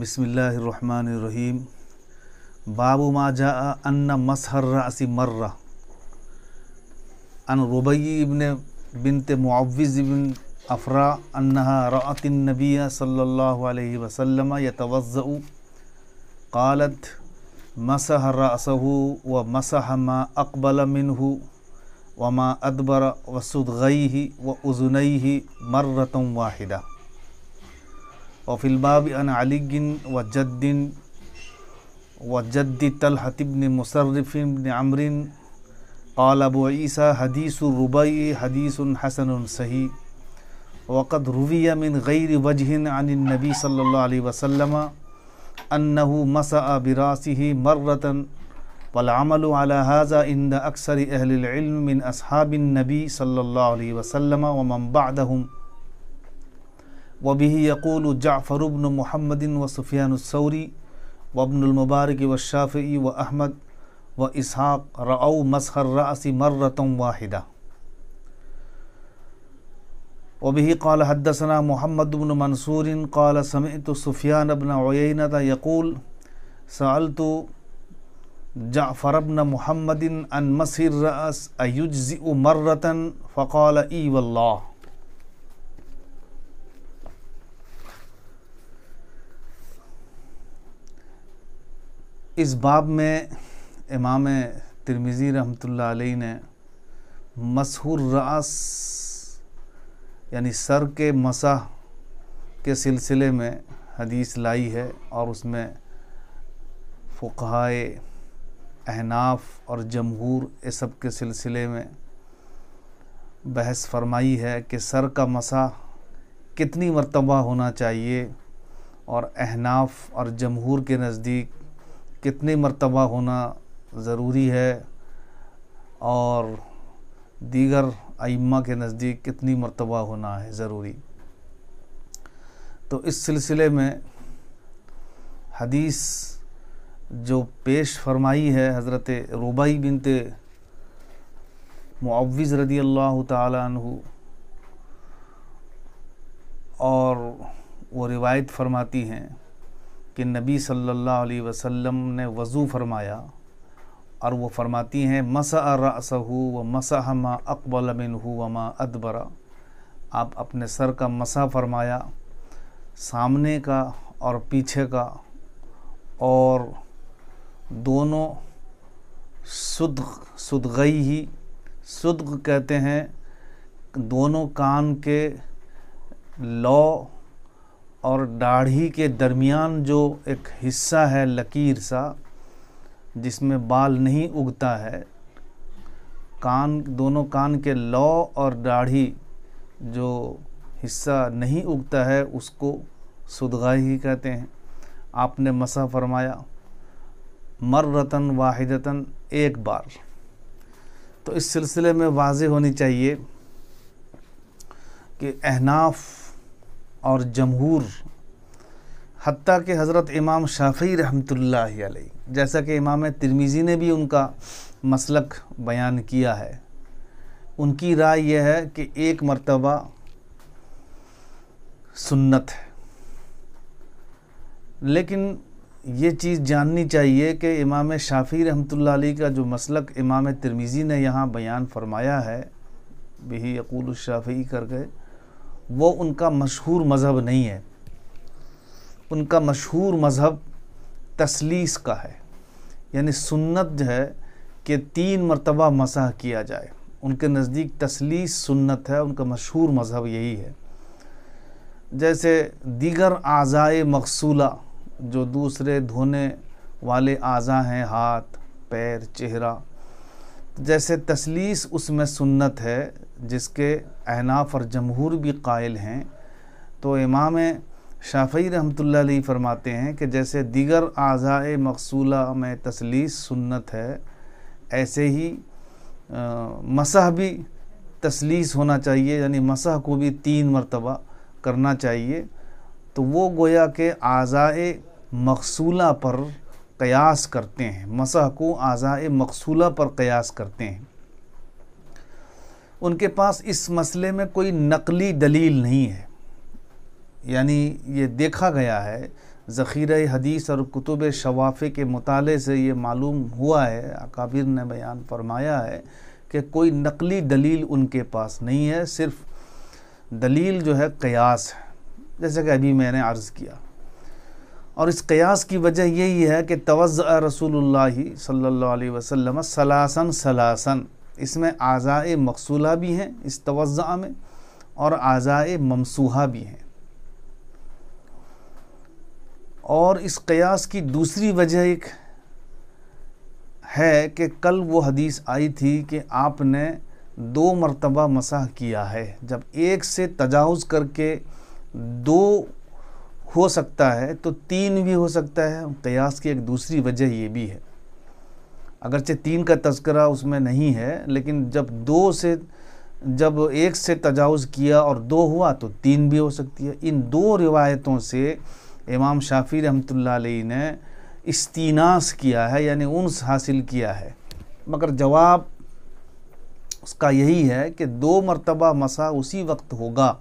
बिस्मिल्लाहिर्रहमानिर्रहीम बाबू माजा अन्न मसहर मसहर्रासी मर्रा अन रुबई इबन बिनत मुआविज़ इबन अफ़रा अन्नहा रतिन नबिया सल्लल्लाहु अलैहि वसल्लम यतवज़्ज़उ क़ालत मसह रअसहु व मसह मा अक़बल मिनहु व मा अदबर वसुदगई व उज़ुनई मर्रतम वाहिदा وفي الباب عن علي وجد وجد تلحة بن مصرف بن عمرو قال أبو عيسى حديث الربيع حديث حسن صحيح وقد روي من غير وجه عن النبي صلى الله عليه وسلم أنه مسأ براسه مرة والعمل على هذا عند أكثر أهل العلم من أصحاب النبي صلى الله عليه وسلم ومن بعدهم वबी यकूल जाफ़रुबन महमदिन व सुफियानसौरी वबनमबारक व शाफ़ी व अहमद व इसहाक़ रऊ मसहर रासी मर्रतम वाहिदा वबी काल हदसना मोहम्मद बन मंसूर काल समेत सुफियान अबन ओयनत यकूल सअलतु जाफ़र अबन महमदिन अन मसर रस अयुज़ मर्रतन फ़काल ई इस बाब में इमाम तिरमिज़ी रहमतुल्लाह अलैह ने मशहूर रास यानी सर के मसा के सिलसिले में हदीस लाई है और उसमें फ़ुकाए अहनाफ और जमहूर ये सब के सिलसिले में बहस फरमाई है कि सर का मसा कितनी मरतबा होना चाहिए और अहनाफ और जमहूर के नज़दीक कितने मरतबा होना ज़रूरी है और दीगर आइम्मा के नज़दीक कितनी मरतबा होना है ज़रूरी तो इस सिलसिले में हदीस जो पेश फरमाई है हज़रत रुबाई बिनते मुआवज़ रदी अल्लाह तु और वो रिवायत फरमाती हैं कि नबी सल्लल्लाहु अलैहि वसल्लम ने वज़ू फरमाया और वो फरमाती हैं मसा रसहू व मसा मा अकबल मिन व मा अदबरा आप अपने सर का मसा फरमाया सामने का और पीछे का और दोनों सुद सुदगई ही सुदग कहते हैं दोनों कान के लौ और दाढ़ी के दरमियान जो एक हिस्सा है लकीर सा जिसमें बाल नहीं उगता है कान दोनों कान के लौ और दाढ़ी जो हिस्सा नहीं उगता है उसको सुदगाही ही कहते हैं आपने मसा फरमाया रतन वाहिदतन एक बार तो इस सिलसिले में वाज होनी चाहिए कि अहनाफ़ और जमहूर हती के हज़रत इमाम शाफ़ी रहमतुल्लाह जैसा कि इमाम तिरमीज़ी ने भी उनका मसलक बयान किया है उनकी राय यह है कि एक मर्तबा सुन्नत है लेकिन ये चीज़ जाननी चाहिए कि इमाम शाफ़ी रहमतुल्लाह का जो मसलक इमाम तिरमीज़ी ने यहाँ बयान फरमाया है बही अकूल शाफ़ी करके वो उनका मशहूर मज़हब नहीं है उनका मशहूर मज़हब तसलीस का है यानी सुन्नत जो है कि तीन मरतबा मसाह किया जाए उनके नज़दीक तसलीस सुन्नत है उनका मशहूर मज़हब यही है जैसे दीगर आज़ाए मकसूला जो दूसरे धोने वाले आज़ा हैं हाथ पैर चेहरा जैसे तसलीस उसमें सुन्नत है जिसके अहनाफ और जमहूर भी कायल हैं तो इमाम शाफ़ी रहमतुल्लाह फरमाते हैं कि जैसे दीगर अज़ाए मकसूला में तसलीस सुन्नत है ऐसे ही मसह भी तसलीस होना चाहिए यानी मसह को भी तीन मरतबा करना चाहिए तो वो गोया के अज़ाए मकसूला पर कयास करते हैं मसह को आज़ाए मकसूला पर कयास करते हैं उनके पास इस मसले में कोई नकली दलील नहीं है यानी ये देखा गया है ज़ख़ीरा हदीस और कुतुब शवाफ़े के मताले से ये मालूम हुआ है अकाबिर ने बयान फरमाया है कि कोई नकली दलील उनके पास नहीं है सिर्फ दलील जो है कयास है जैसे कि अभी मैंने अर्ज़ किया और इस कयास की वजह यही है कि तवज़ रसूल सल्ला अलैहि सलासन सलासन इसमें आज़ाए मकसूला भी हैं इस तवज़ा में और आज़ाए ममसूहा भी हैं और इस कयास की दूसरी वजह एक है कि कल वो हदीस आई थी कि आपने दो मरतबा मसाह किया है जब एक से तजावज़ करके दो हो सकता है तो तीन भी हो सकता है कयास की एक दूसरी वजह ये भी है अगरचे तीन का तस्करा उसमें नहीं है लेकिन जब दो से जब एक से तजावज़ किया और दो हुआ तो तीन भी हो सकती है इन दो रिवायतों से इमाम शाफी रहमत ने इस्तीनास किया है यानी उनस हासिल किया है मगर जवाब उसका यही है कि दो मरतबा मसा उसी वक्त होगा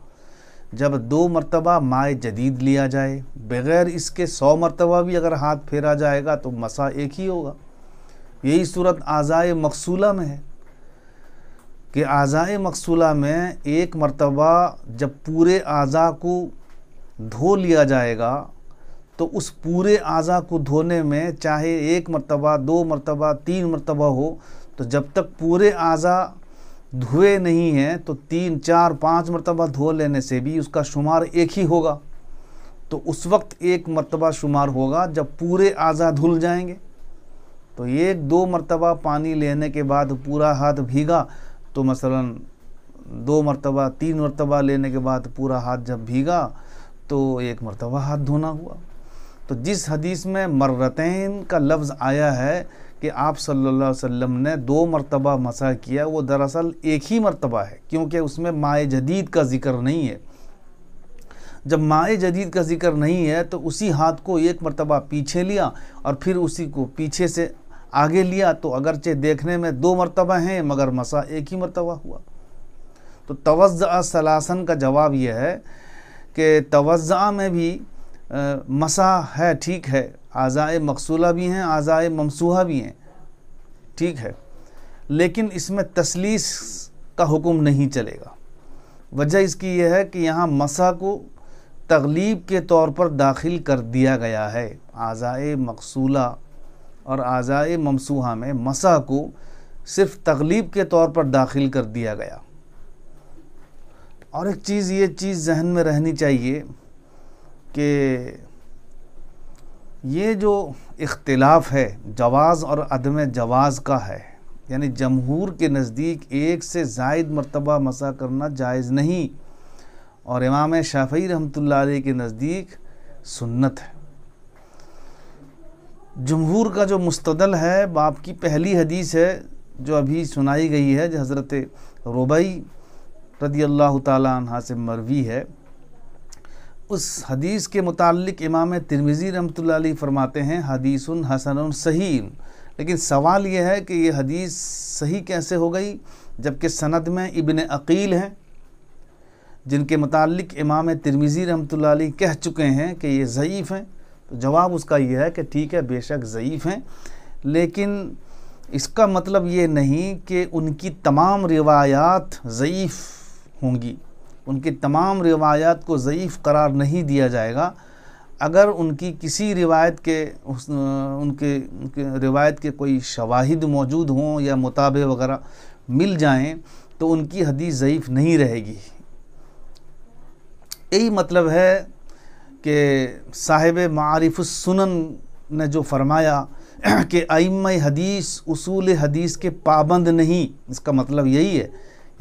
जब दो मरतबा माए जदीद लिया जाए बग़ैर इसके सौ मरतबा भी अगर हाथ फेरा जाएगा तो मसा एक ही होगा यही सूरत आज़ाए मकसूला में है कि आज़ाए मकसूला में एक मरतबा जब पूरे आज़ा को धो लिया जाएगा तो उस पूरे आज़ा को धोने में चाहे एक मरतबा दो मरतबा तीन मरतबा हो तो जब तक पूरे आज़ा धुए नहीं हैं तो तीन चार पाँच मरतबा धो लेने से भी उसका शुमार एक ही होगा तो उस वक्त एक मरतबा शुमार होगा जब पूरे आज़ा धुल जाएंगे तो एक दो मरतबा पानी लेने के बाद पूरा हाथ भीगा तो मसलन दो मरतबा तीन मरतबा लेने के बाद पूरा हाथ जब भीगा तो एक मरतबा हाथ धोना हुआ तो जिस हदीस में मर्रतैन का लफ्ज़ आया है कि आप सल्लल्लाहु अलैहि वसल्लम ने दो मरतबा मसा किया वो दरअसल एक ही मरतबा है क्योंकि उसमें माए जदीद का ज़िक्र नहीं है जब माए जदीद का ज़िक्र नहीं है तो उसी हाथ को एक मरतबा पीछे लिया और फिर उसी को पीछे से आगे लिया तो अगरचे देखने में दो मरतबा हैं मगर मसा एक ही मरतबा हुआ तो तवज़ा सलासन का जवाब यह है कि तवज़ा में भी आ, मसा है ठीक है आज़ाए मकसूला भी हैं आज़ाए ममसूहा भी हैं ठीक है लेकिन इसमें तसलीस का हुक्म नहीं चलेगा वजह इसकी यह है कि यहाँ मसा को तगलीब के तौर पर दाखिल कर दिया गया है आज़ाए मकसूला और आज़ाए ममसूहा में मसा को सिर्फ तगलीब के तौर पर दाखिल कर दिया गया और एक चीज़ ये चीज़ जहन में रहनी चाहिए कि ये जो इख्तलाफ है जवाज़ और अदम जवाज़ का है यानी जमहूर के नज़दीक एक से जायद मरतबा मसा करना जायज़ नहीं और इमाम शाफी रहमत लाई के नज़दीक सुन्नत है जमहूर का जो मुस्तदल है बाप की पहली हदीस है जो अभी सुनाई गई है जो हज़रत रुबई रदी अल्लाह तह से मरवी है उस हदीस के मुतालिक इमाम तिरमिज़ी रमत फरमाते हैं हदीस हसन सही लेकिन सवाल यह है कि ये हदीस सही कैसे हो गई जबकि सनद में इबन अकील हैं जिनके मतलब इमाम तिरमिज़ी रमत कह चुके हैं कि ये ज़यीफ़ हैं तो जवाब उसका यह है कि ठीक है बेशक ज़यीफ़ हैं लेकिन इसका मतलब ये नहीं कि उनकी तमाम रिवायात ज़यीफ़ होंगी उनकी तमाम रिवायात को ज़यीफ़ करार नहीं दिया जाएगा अगर उनकी किसी रिवायत के उनके, उनके रिवायत के कोई शवाहिद मौजूद हों या मुताबे वगैरह मिल जाएं तो उनकी हदीस ज़यीफ़ नहीं रहेगी यही मतलब है कि साहिब मारिफ सुनन ने जो फरमाया कि आइम हदीस उसूल हदीस के पाबंद नहीं इसका मतलब यही है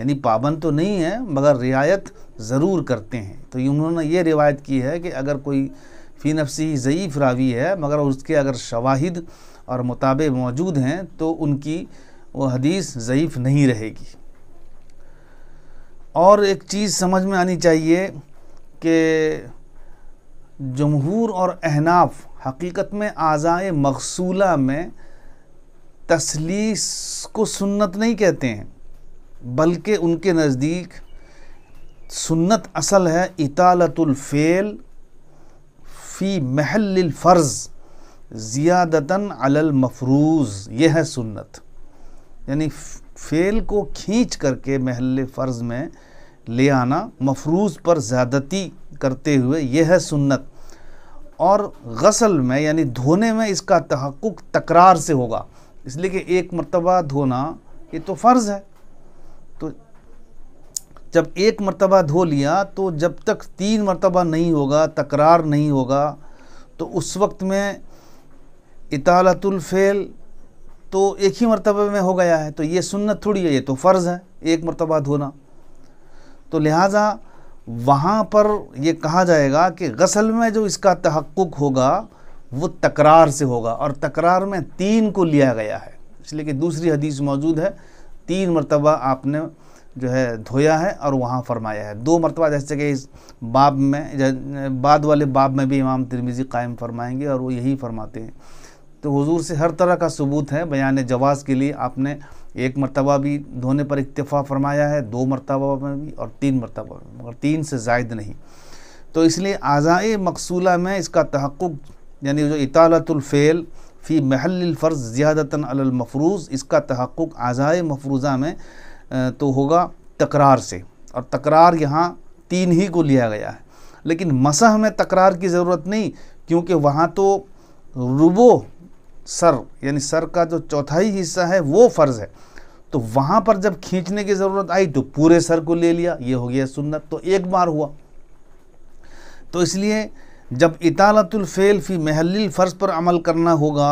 यानी पाबंद तो नहीं है मगर रियायत ज़रूर करते हैं तो उन्होंने ये रिवायत की है कि अगर कोई फ़ी नफसी ज़यीफ़ रावी है मगर उसके अगर शवाहिद और मुताबे मौजूद हैं तो उनकी वो हदीस ज़यीफ़ नहीं रहेगी और एक चीज़ समझ में आनी चाहिए कि जमहूर और अहनाफ हकीकत में आज़ाए मकसूला में तसलीस को सुन्नत नहीं कहते हैं बल्कि उनके नज़दीक सुन्नत असल है इतालतुलफ़ेल फ़ी महलफ़र्ज़ ज़ियादतन अलमफरूज़ यह है सुन्नत यानी फ़ेल को खींच करके महल फ़र्ज़ में ले आना मफरूज़ पर ज़्यादती करते हुए यह है सुन्नत और गसल में यानी धोने में इसका तहक़ तकरार से होगा इसलिए कि एक मरतबा धोना ये तो फ़र्ज़ है तो जब एक मरतबा धो लिया तो जब तक तीन मरतबा नहीं होगा तकरार नहीं होगा तो उस वक्त में इतालतुलफ़ेल तो एक ही मरतबे में हो गया है तो ये सुन्नत थोड़ी है ये तो फ़र्ज़ है एक मरतबा धोना तो लिहाजा वहाँ पर ये कहा जाएगा कि गसल में जो इसका तहक़ होगा वो तकरार से होगा और तकरार में तीन को लिया गया है इसलिए कि दूसरी हदीस मौजूद है तीन मरतबा आपने जो है धोया है और वहाँ फरमाया है दो मरतबा जैसे कि इस बाब में बाद वाले बाब में भी इमाम तिरमिज़ी कायम फरमाएंगे और वो यही फरमाते हैं तो हुजूर से हर तरह का सबूत है बयान जवाज़ के लिए आपने एक मरतबा भी धोने पर इतफ़ा फरमाया है दो मरतबा में भी और तीन मरतबा में मगर तीन से जायद नहीं तो इसलिए आज़ाए मकसूला में इसका तहक़ यानी जो इतालतुल्फ़ेल फ़ी महलफ़र्ज़ ज़्यादातन अलमफरूज़ इसका तहक़ आज़ाए मफरूज़ा में तो होगा तकरार से और तकरार यहाँ तीन ही को लिया गया है लेकिन मसह में तकरार की ज़रूरत नहीं क्योंकि वहाँ तो रुबो सर यानी सर का जो चौथाई हिस्सा है वो फ़र्ज़ है तो वहाँ पर जब खींचने की ज़रूरत आई तो पूरे सर को ले लिया ये हो गया सुन्नत तो एक बार हुआ तो इसलिए जब फेल फ़ी महल फ़र्ज पर अमल करना होगा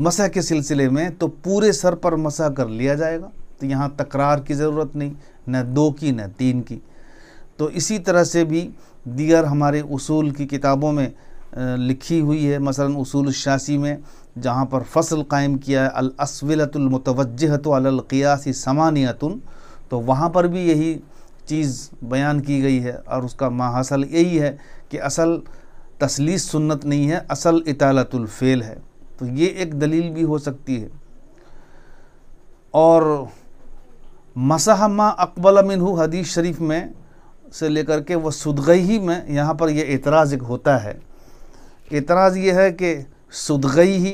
मसह के सिलसिले में तो पूरे सर पर मसह कर लिया जाएगा तो यहाँ तकरार की ज़रूरत नहीं न दो की न तीन की तो इसी तरह से भी दीगर हमारे उसूल की किताबों में लिखी हुई है मसलन उसूल शासी में जहाँ पर फसल कायम किया है अलअसविलतुलमतवजहत अलक़ियासी समानियतुन तो वहाँ पर भी यही चीज़ बयान की गई है और उसका माहासल यही है कि असल तसलीस सुन्नत नहीं है असल इतालतुल्फ़ेल है तो ये एक दलील भी हो सकती है और मसह माँ अकबल मिनहू हदीस शरीफ में से लेकर के वह सुदगई में यहाँ पर यह एतराज़ एक होता है एतराज़ ये है कि सुदगई ही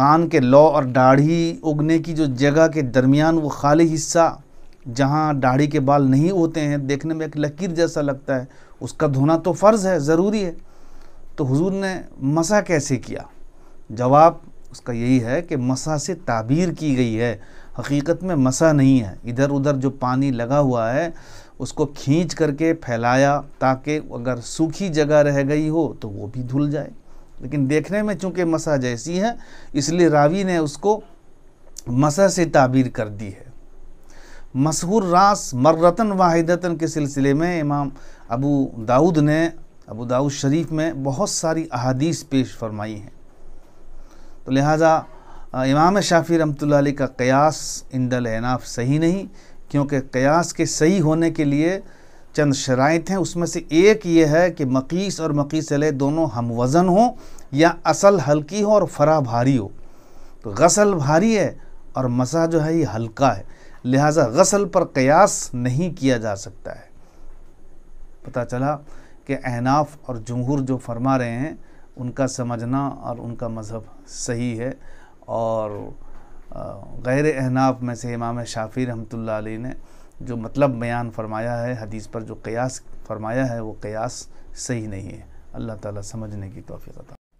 कान के लौ और दाढ़ी उगने की जो जगह के दरमियान वो खाली हिस्सा जहाँ दाढ़ी के बाल नहीं होते हैं देखने में एक लकीर जैसा लगता है उसका धोना तो फ़र्ज़ है ज़रूरी है तो हुजूर ने मसा कैसे किया जवाब उसका यही है कि मसा से ताबीर की गई है हकीकत में मसा नहीं है इधर उधर जो पानी लगा हुआ है उसको खींच करके फैलाया ताकि अगर सूखी जगह रह गई हो तो वो भी धुल जाए लेकिन देखने में चूँकि मसा जैसी है इसलिए रावी ने उसको मसा से ताबीर कर दी है मशहूर रास मर्रतन वाहिदतन के सिलसिले में इमाम अबू दाऊद ने अबू दाऊद शरीफ में बहुत सारी अहादीस पेश फरमाई हैं तो लिहाजा इमाम शाफी रमत का कयास इंदल एनाफ सही नहीं क्योंकि कयास के सही होने के लिए चंद शराइत हैं उसमें से एक ये है कि मकीस और मकीस अल दोनों हम वज़न हों या असल हल्की हो और फरा भारी हो तो गसल भारी है और मसा जो है ये हल्का है लिहाजा गसल पर कयास नहीं किया जा सकता है पता चला कि अहनाफ और जमहूर जो फरमा रहे हैं उनका समझना और उनका मज़हब सही है और गैर अहनाफ में से इमाम शाफ़ी रहमत आई ने जो मतलब बयान फरमाया है हदीस पर जो कयास फरमाया है वो कयास सही नहीं है अल्लाह ताला समझने की तोफ़ी